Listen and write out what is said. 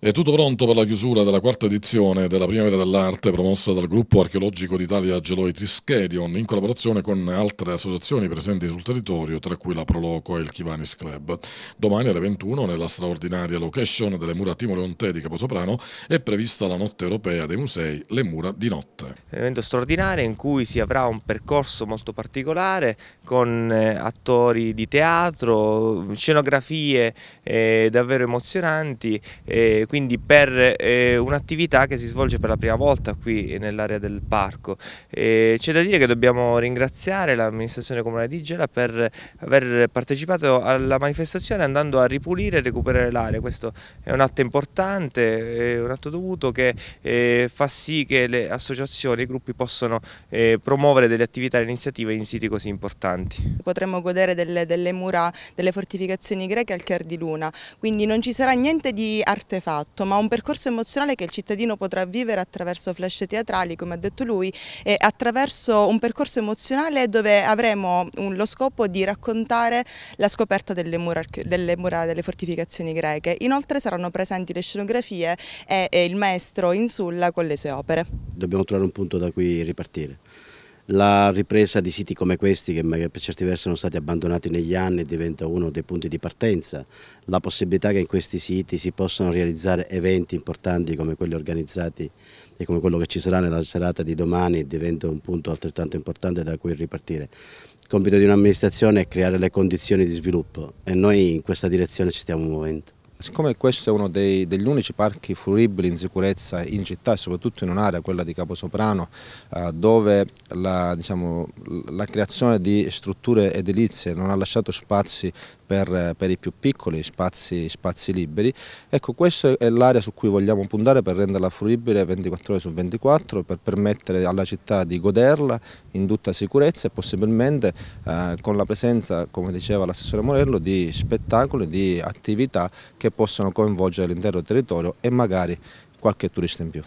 È tutto pronto per la chiusura della quarta edizione della Primavera dell'Arte promossa dal Gruppo Archeologico d'Italia Geloiti Schedion in collaborazione con altre associazioni presenti sul territorio, tra cui la Proloco e il Chivanis Club. Domani alle 21 nella straordinaria location delle mura Timo Leonte di Caposoprano è prevista la notte europea dei musei Le Mura di Notte. Un evento straordinario in cui si avrà un percorso molto particolare con eh, attori di teatro, scenografie eh, davvero emozionanti eh, quindi per eh, un'attività che si svolge per la prima volta qui nell'area del parco. C'è da dire che dobbiamo ringraziare l'amministrazione comunale di Gela per aver partecipato alla manifestazione andando a ripulire e recuperare l'area, questo è un atto importante, è un atto dovuto che eh, fa sì che le associazioni, i gruppi possano eh, promuovere delle attività e iniziative in siti così importanti. Potremmo godere delle, delle mura, delle fortificazioni greche al Chiar di Luna, quindi non ci sarà niente di artefatto fatto, ma un percorso emozionale che il cittadino potrà vivere attraverso flash teatrali, come ha detto lui, e attraverso un percorso emozionale dove avremo lo scopo di raccontare la scoperta delle mura delle, mura, delle fortificazioni greche. Inoltre saranno presenti le scenografie e, e il maestro Insulla con le sue opere. Dobbiamo trovare un punto da cui ripartire la ripresa di siti come questi che per certi versi sono stati abbandonati negli anni diventa uno dei punti di partenza, la possibilità che in questi siti si possano realizzare eventi importanti come quelli organizzati e come quello che ci sarà nella serata di domani diventa un punto altrettanto importante da cui ripartire. Il compito di un'amministrazione è creare le condizioni di sviluppo e noi in questa direzione ci stiamo muovendo. Siccome questo è uno dei, degli unici parchi fruibili in sicurezza in città e soprattutto in un'area, quella di Caposoprano, eh, dove la, diciamo, la, creazione di strutture edilizie non ha lasciato spazi per, per, i più piccoli, spazi, spazi liberi. Ecco, questa è l'area su cui vogliamo puntare per renderla fruibile 24 ore su 24, per permettere alla città di goderla in tutta sicurezza e possibilmente eh, con la presenza, come diceva l'assessore Morello, di spettacoli, di attività che possono coinvolgere l'intero territorio e magari qualche turista in più.